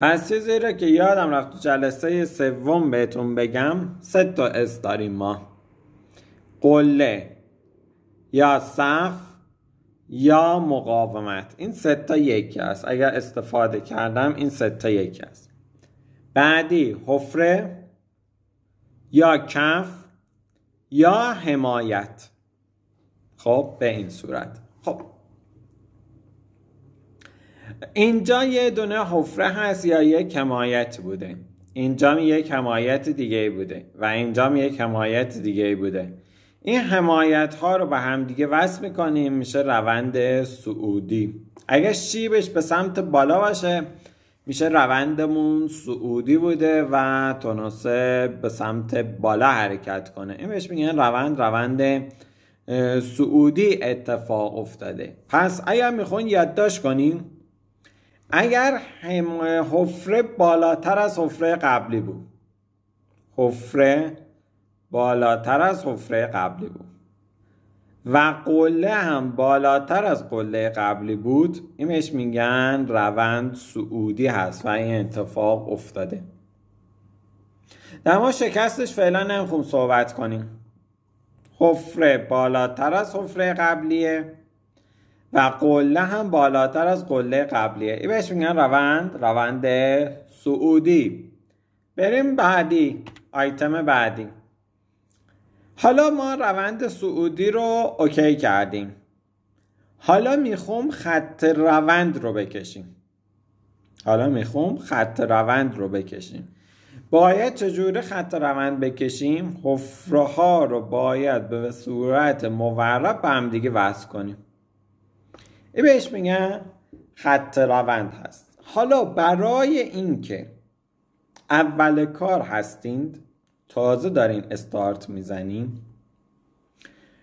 پس چیزی را که یادم رفت تو جلسه سوم بهتون بگم سه تا اس داریم ما قله یا صف یا مقاومت این سه تا یکی است اگر استفاده کردم این سه تا یکی است بعدی حفره یا کف یا حمایت خب به این صورت خب اینجا یه دونه حفره هست یا یه کمایت بوده اینجا یک حمایت دیگه بوده و اینجا یک حمایت دیگه بوده این حمایت ها رو به هم دیگه وصل میکنیم میشه روند سعودی اگه شیبش به سمت بالا باشه میشه روندمون سعودی بوده و تناسب به سمت بالا حرکت کنه این بهش میگن روند روند سعودی اتفاق افتاده پس اگر میخوین یادداشت کنیم اگر حفره بالاتر از حفره قبلی بود حفره بالاتر از حفره قبلی بود و قله هم بالاتر از قله قبلی بود اینش میگن روند سعودی هست و این اتفاق افتاده در ما شکستش فعلا نمیخوام صحبت کنیم حفره بالاتر از حفره قبلیه و قله هم بالاتر از قله قبلیه این بهش میگن روند روند سعودی بریم بعدی آیتم بعدی حالا ما روند سعودی رو اوکی کردیم حالا میخوام خط روند رو بکشیم حالا میخوام خط روند رو بکشیم باید چجوری خط روند بکشیم حفره ها رو باید به صورت مورب به هم دیگه وصل کنیم این بهش میگن خط روند هست حالا برای اینکه اول کار هستید تازه دارین استارت میزنین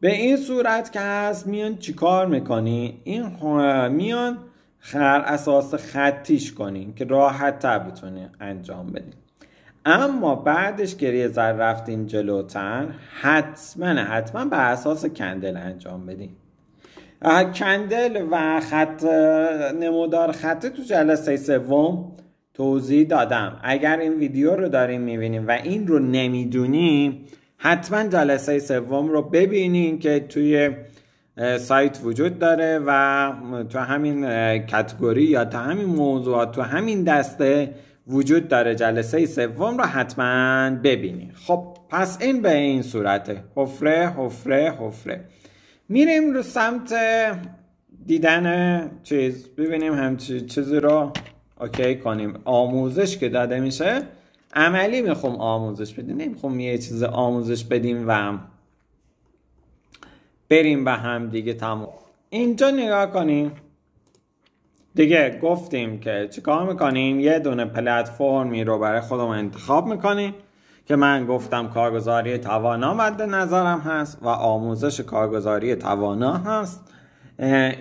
به این صورت که هست میان چیکار میکنین این میان خر اساس خطیش کنین که راحت تر بتونین انجام بدین اما بعدش که یه رفتین جلوتر حتما حتما به اساس کندل انجام بدین کندل و خط نمودار خطه تو جلسه سوم توضیح دادم اگر این ویدیو رو داریم میبینیم و این رو نمیدونیم حتما جلسه سوم رو ببینین که توی سایت وجود داره و تو همین کتگوری یا تو همین موضوعات تو همین دسته وجود داره جلسه سوم رو حتما ببینین خب پس این به این صورته حفره حفره حفره میریم رو سمت دیدن چیز ببینیم همچی چیزی رو اوکی کنیم آموزش که داده میشه عملی میخوام آموزش بدیم نمیخوام یه چیز آموزش بدیم و بریم به هم دیگه تموم اینجا نگاه کنیم دیگه گفتیم که چیکار میکنیم یه دونه پلتفرمی رو برای خودمون انتخاب میکنیم که من گفتم کارگزاری توانا مد نظرم هست و آموزش کارگزاری توانا هست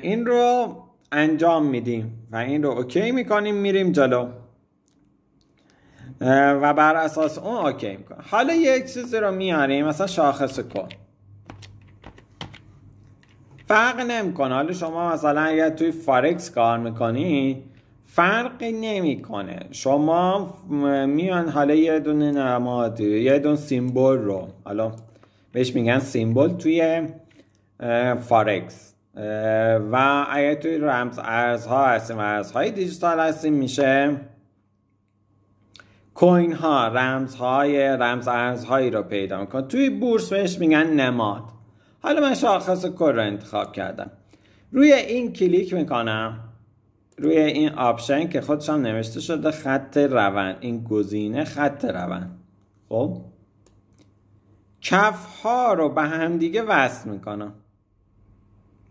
این رو انجام میدیم و این رو اوکی میکنیم میریم جلو و بر اساس اون اوکی میکنیم حالا یک چیزی رو میاریم مثلا شاخص کن فرق نمیکنه حالا شما مثلا اگر توی فارکس کار میکنی فرقی نمیکنه شما میان حالا یه دونه نماد یه دونه سیمبل رو حالا بهش میگن سیمبل توی فارکس و اگه توی رمز ارزها هستیم ارزهای دیجیتال هستیم میشه کوین ها رمز رمز ارزهایی رو پیدا میکن توی بورس بهش میگن نماد حالا من شاخص کور رو انتخاب کردم روی این کلیک میکنم روی این آپشن که خودش نوشته شده خط روند این گزینه خط روند خب کف ها رو به هم دیگه وصل میکنم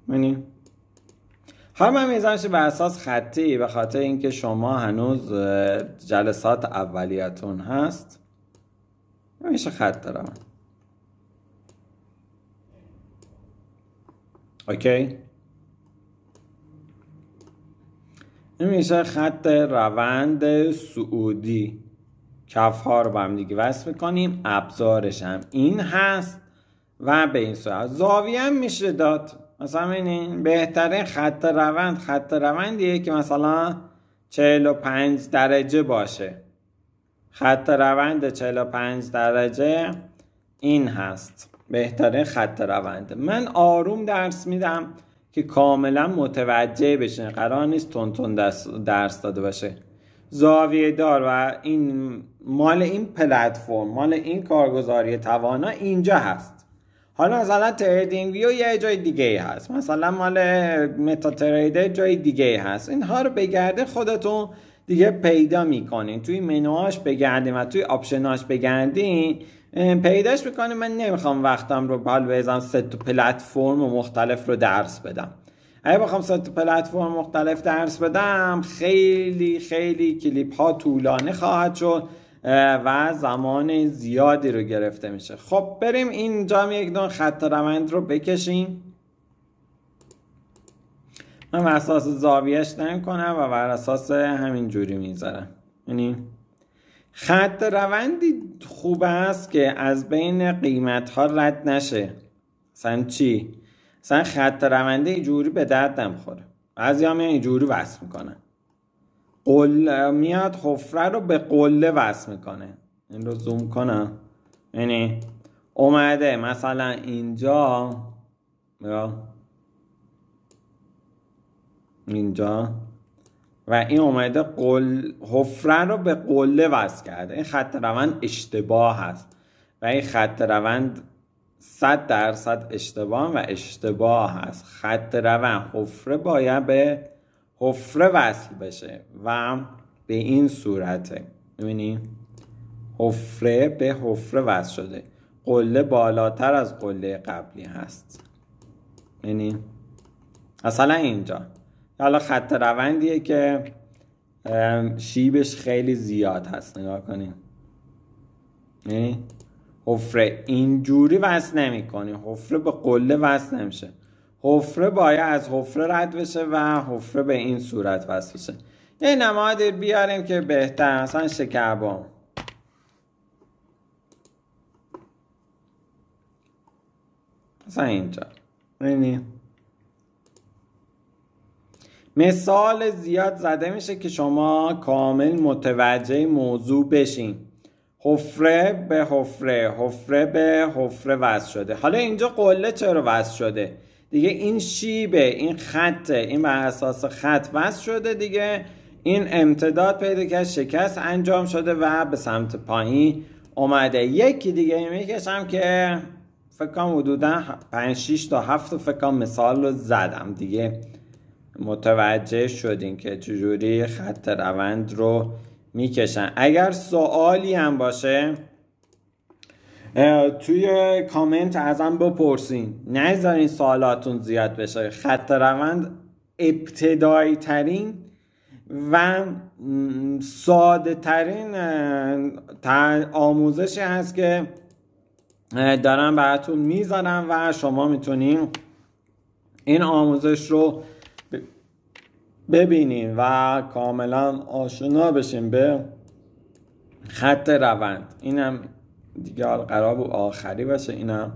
یعنی حالا من میزنش به اساس خطی به خاطر اینکه شما هنوز جلسات اولیتون هست میشه خط روند اوکی این میشه خط روند سعودی کف ها رو با هم دیگه وصل میکنیم ابزارش هم این هست و به این صورت زاویه هم میشه داد مثلا ببینین بهترین خط روند خط روندیه که مثلا 45 درجه باشه خط روند 45 درجه این هست بهترین خط روند من آروم درس میدم که کاملا متوجه بشین قرار نیست تون درس داده باشه زاویه دار و این مال این پلتفرم مال این کارگزاری توانا اینجا هست حالا مثلا تریدینگ ویو یه جای دیگه هست مثلا مال متا تریدر جای دیگه هست اینها رو بگرده خودتون دیگه پیدا میکنین توی منوهاش بگردین و توی آپشناش بگردین پیداش میکنه من نمیخوام وقتم رو بال بزنم سه تا پلتفرم مختلف رو درس بدم اگه بخوام سه تا پلتفرم مختلف درس بدم خیلی خیلی کلیپ ها طولانه خواهد شد و زمان زیادی رو گرفته میشه خب بریم اینجا یک دون خط روند رو بکشیم من بر اساس زاویهش نمی کنم و بر اساس همین جوری میذارم یعنی خط روندی خوب است که از بین قیمت ها رد نشه مثلا چی؟ مثلا خط روندی اینجوری به درد نمیخوره بعضی هم اینجوری وصل میکنن قل میاد حفره رو به قله وصل میکنه این رو زوم کنم یعنی اومده مثلا اینجا اینجا و این اومده قل حفره رو به قله وصل کرده این خط روند اشتباه هست و این خط روند 100 درصد اشتباه و اشتباه هست خط روند حفره باید به حفره وصل بشه و به این صورته میبینی حفره به حفره وصل شده قله بالاتر از قله قبلی هست یعنی مثلا اینجا حالا خط روندیه که شیبش خیلی زیاد هست نگاه کنیم یعنی حفره اینجوری وصل نمی کنی، حفره به قله وصل نمیشه حفره باید از حفره رد بشه و حفره به این صورت وصل بشه یه نماد بیاریم که بهتر مثلا شکربام مثلا اینجا یعنی مثال زیاد زده میشه که شما کامل متوجه موضوع بشین حفره به حفره حفره به حفره وصل شده حالا اینجا قله چرا وصل شده دیگه این شیبه این خطه این بر اساس خط وصل شده دیگه این امتداد پیدا کرد شکست انجام شده و به سمت پایین اومده یکی دیگه میکشم که فکرم حدودا 5 6 تا 7 فکرم مثال رو زدم دیگه متوجه شدین که چجوری خط روند رو میکشن اگر سوالی هم باشه توی کامنت ازم بپرسین نذارین سوالاتون زیاد بشه خط روند ابتدایی ترین و ساده ترین آموزشی هست که دارم براتون میذارم و شما میتونین این آموزش رو ببینیم و کاملا آشنا بشیم به خط روند اینم دیگه قرار و آخری باشه اینم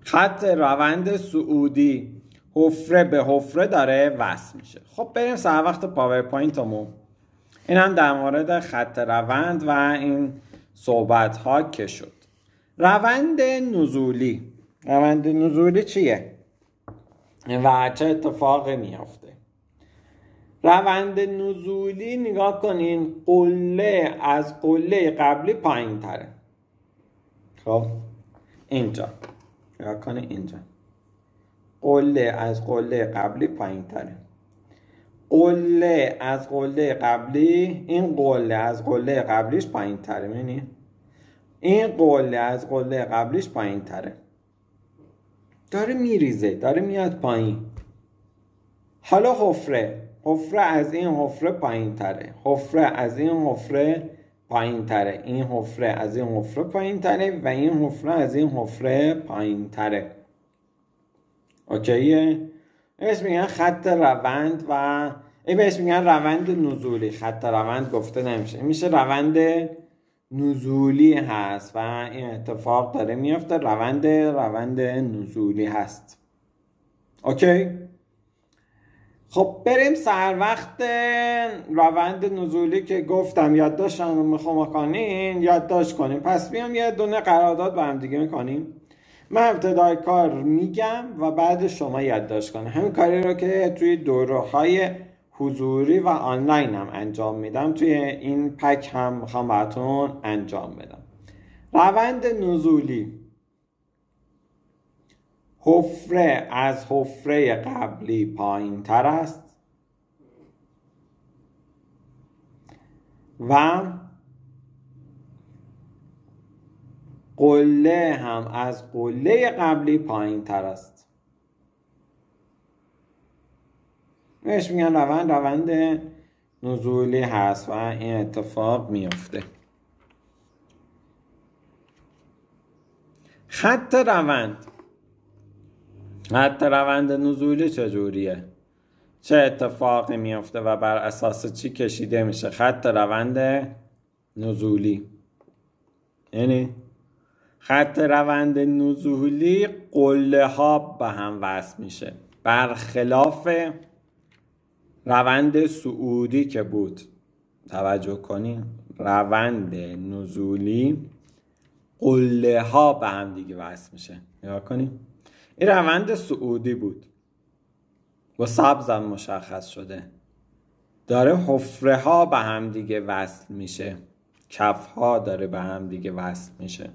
خط روند سعودی حفره به حفره داره وصل میشه خب بریم سر وقت همون این هم در مورد خط روند و این صحبت ها که شد روند نزولی روند نزولی چیه؟ و چه اتفاقی میافته روند نزولی نگاه کنین قله از قله قبلی پایین تره خب اینجا نگاه کنه اینجا قله از قله قبلی پایین تره قله از قله قبلی این قله از قله قبلیش پایین تره این قله از قله قبلیش پایین تره داره میریزه داره میاد پایین حالا حفره حفره از این حفره پایین تره حفره از این حفره پایین تره این حفره از این حفره پایین تره و این حفره از این حفره پایین تره اوکیه بهش میگن خط روند و این بهش میگن روند نزولی خط روند گفته نمیشه میشه روند نزولی هست و این اتفاق داره میفته روند روند نزولی هست اوکی خب بریم سر وقت روند نزولی که گفتم یادداشت رو میخوام کنین یادداشت کنیم پس بیام یه دونه قرارداد با هم دیگه میکنیم من ابتدای کار میگم و بعد شما یادداشت کنه همین کاری رو که توی دوره های حضوری و آنلاین هم انجام میدم توی این پک هم میخوام براتون انجام بدم روند نزولی حفره از حفره قبلی پایین تر است و قله هم از قله قبلی پایین تر است بهش میگن روند روند نزولی هست و این اتفاق میافته خط روند حتی روند نزولی چجوریه چه اتفاقی میفته و بر اساس چی کشیده میشه خط روند نزولی یعنی خط روند نزولی قله ها به هم وصل میشه برخلاف روند سعودی که بود توجه کنی روند نزولی قله ها به هم دیگه وصل میشه نگاه کنیم این روند سعودی بود با سبزم مشخص شده داره حفره ها به هم دیگه وصل میشه کف ها داره به هم دیگه وصل میشه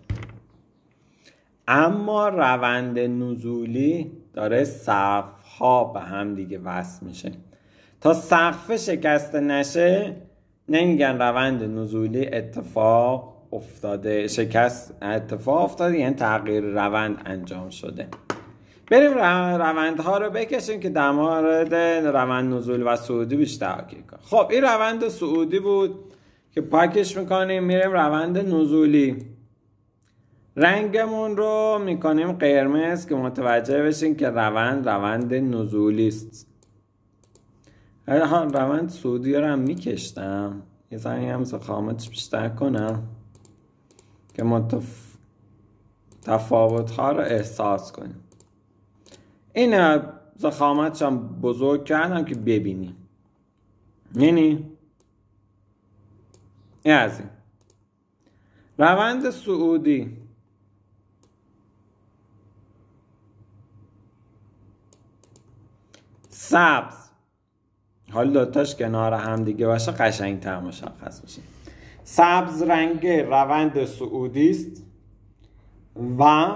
اما روند نزولی داره سقف ها به هم دیگه وصل میشه تا سقف شکسته نشه نمیگن روند نزولی اتفاق افتاده شکست اتفاق افتاده یعنی تغییر روند انجام شده بریم روندها رو بکشیم که در مورد روند نزول و سعودی بیشتر آگه کنیم خب این روند سعودی بود که پاکش میکنیم میریم روند نزولی رنگمون رو میکنیم قرمز که متوجه بشین که روند روند نزولی است روند سعودی رو هم میکشتم یه زنی هم سخامتش بیشتر کنم که ما تفاوت ها رو احساس کنیم این هم بزرگ کردم که ببینی یعنی این از این روند سعودی سبز حال دوتاش کنار هم دیگه باشه قشنگ تر مشخص میشه سبز رنگ روند سعودی است و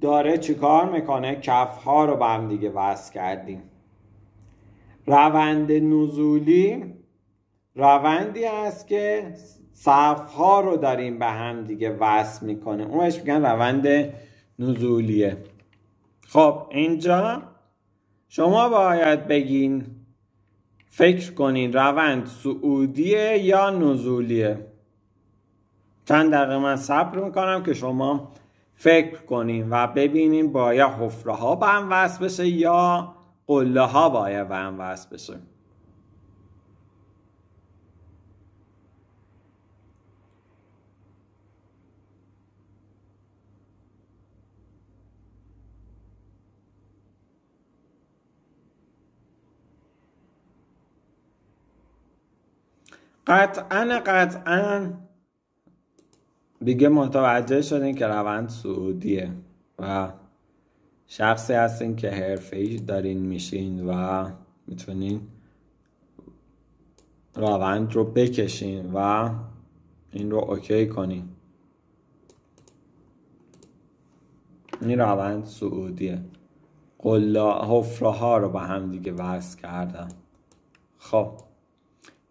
داره چیکار میکنه کف ها رو به هم دیگه وصل کردیم روند نزولی روندی است که صف ها رو داریم به هم دیگه وصل میکنه اونش میگن روند نزولیه خب اینجا شما باید بگین فکر کنین روند سعودیه یا نزولیه چند دقیقه من صبر میکنم که شما فکر کنیم و ببینیم باید حفره ها به هم وصل بشه یا قله ها باید به هم وصل بشه قطعا قطعا دیگه متوجه شدین که روند سعودیه و شخصی هستین که حرفه‌ای دارین میشین و میتونین روند رو بکشین و این رو اوکی کنین این روند سعودیه قلا حفره ها رو به هم دیگه وصل کردم خب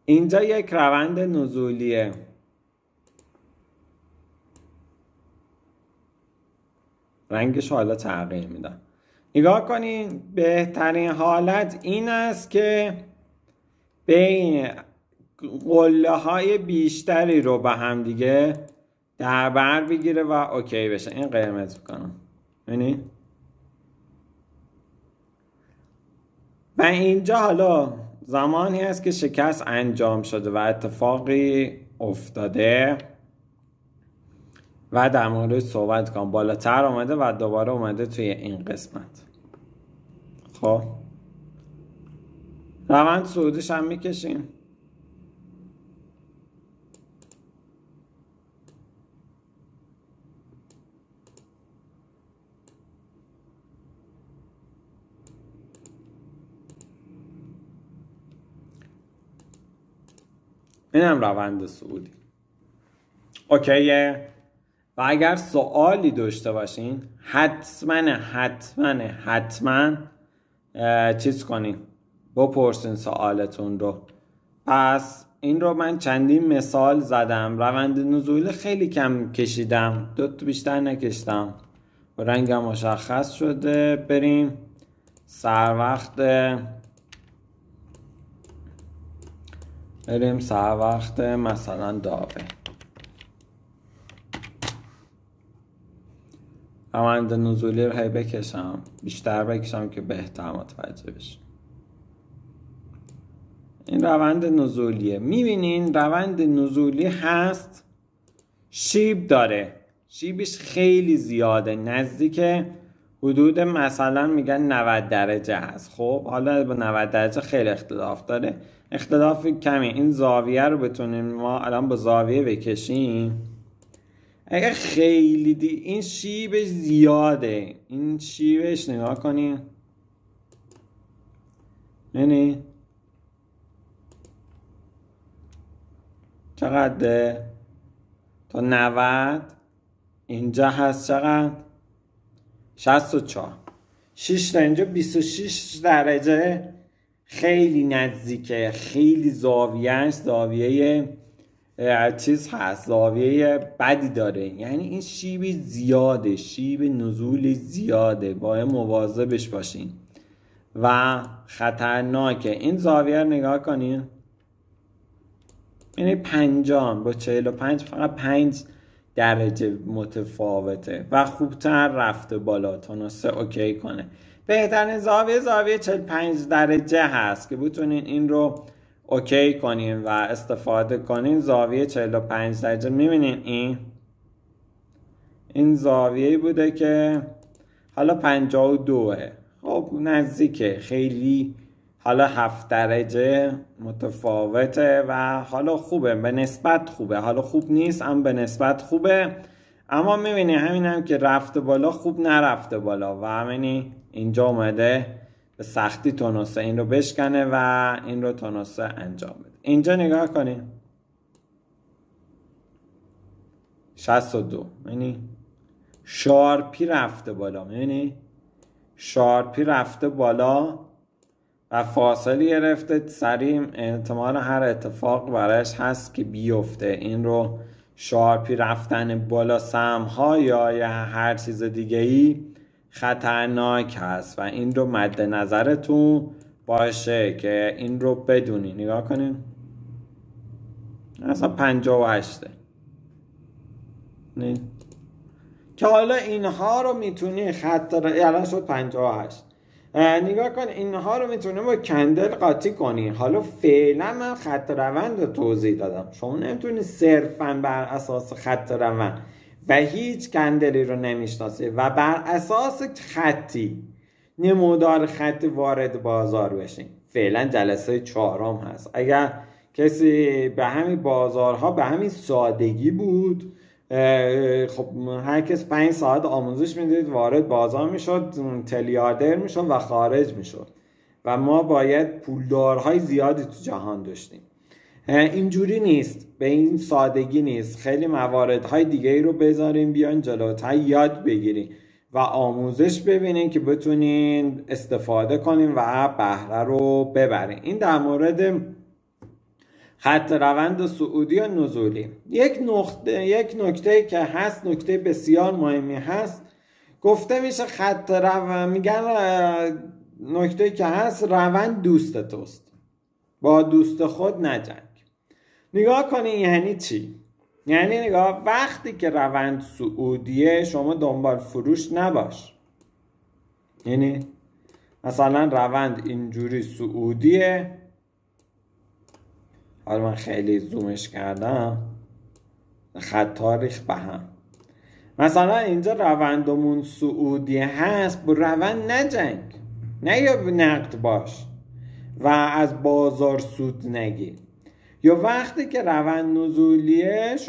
اینجا یک روند نزولیه رنگش حالا تغییر میدم نگاه کنین بهترین حالت این است که بین قله های بیشتری رو به هم دیگه در بر بگیره و اوکی بشه این قرمز میکنم یعنی و اینجا حالا زمانی است که شکست انجام شده و اتفاقی افتاده و در مورد صحبت کنم بالاتر آمده و دوباره اومده توی این قسمت خب روند سعودیش هم میکشیم این هم روند سعودی اوکیه و اگر سوالی داشته باشین حتما حتما حتما چیز کنین بپرسین سوالتون رو پس این رو من چندین مثال زدم روند نزولی خیلی کم کشیدم دو تا بیشتر نکشتم رنگم مشخص شده بریم سر وقت بریم سر وقت مثلا داوه روند نزولی رو هی بکشم بیشتر بکشم که بهتر متوجه بشم این روند نزولیه میبینین روند نزولی هست شیب داره شیبش خیلی زیاده نزدیک حدود مثلا میگن 90 درجه هست خب حالا با 90 درجه خیلی اختلاف داره اختلاف کمی این زاویه رو بتونیم ما الان با زاویه بکشیم اگر خیلی دی... این شیبش زیاده این شیبش نگاه کنیم یعنی چقدر تا 90 اینجا هست چقدر 64 6 تا اینجا 26 درجه خیلی نزدیکه خیلی زاویهش زاویه چیز هست زاویه بدی داره یعنی این شیبی زیاده شیب نزولی زیاده باید مواظبش باشین و خطرناکه این زاویه رو نگاه کنین یعنی پنجام با چهل و پنج فقط پنج درجه متفاوته و خوبتر رفته بالا تونسته اوکی کنه بهترین زاویه زاویه پنج درجه هست که بتونین این رو اوکی کنین و استفاده کنین زاویه 45 درجه میبینین این این زاویه بوده که حالا 52 خب نزدیکه خیلی حالا 7 درجه متفاوته و حالا خوبه به نسبت خوبه حالا خوب نیست اما به نسبت خوبه اما میبینی همین هم که رفته بالا خوب نرفته بالا و همینی اینجا اومده به سختی تونسته این رو بشکنه و این رو تونسته انجام بده اینجا نگاه کنی 62 یعنی شارپی رفته بالا یعنی شارپی رفته بالا و فاصله گرفته سریع احتمال هر اتفاق برایش هست که بیفته این رو شارپی رفتن بالا سمها یا, یا هر چیز دیگه ای خطرناک هست و این رو مد نظرتون باشه که این رو بدونی نگاه کنین اصلا پنجا و هشته که حالا اینها رو میتونی خط یعنی شد 58 نگاه کن اینها رو میتونی با کندل قاطی کنی حالا فعلا من خط روند رو توضیح دادم شما نمیتونی صرفا بر اساس خط روند و هیچ کندلی رو نمیشناسه و بر اساس خطی نمودار خط وارد بازار بشین فعلا جلسه چهارم هست اگر کسی به همین بازارها به همین سادگی بود خب هر کس پنج ساعت آموزش میدید وارد بازار میشد تلیاردر میشد و خارج میشد و ما باید پولدارهای زیادی تو جهان داشتیم اینجوری نیست به این سادگی نیست خیلی های دیگه ای رو بذاریم بیان جلوتر یاد بگیریم و آموزش ببینین که بتونین استفاده کنین و بهره رو ببرین این در مورد خط روند سعودی و نزولی یک نقطه یک نکته که هست نکته بسیار مهمی هست گفته میشه خط روند میگن نکته که هست روند دوست توست با دوست خود نجنگ نگاه کنین یعنی چی یعنی نگاه وقتی که روند سعودیه شما دنبال فروش نباش یعنی مثلا روند اینجوری سعودیه حالا من خیلی زومش کردم خط تاریخ به هم مثلا اینجا روندمون سعودیه هست با روند نجنگ نه یا نقد باش و از بازار سود نگیر یا وقتی که روند نزولیه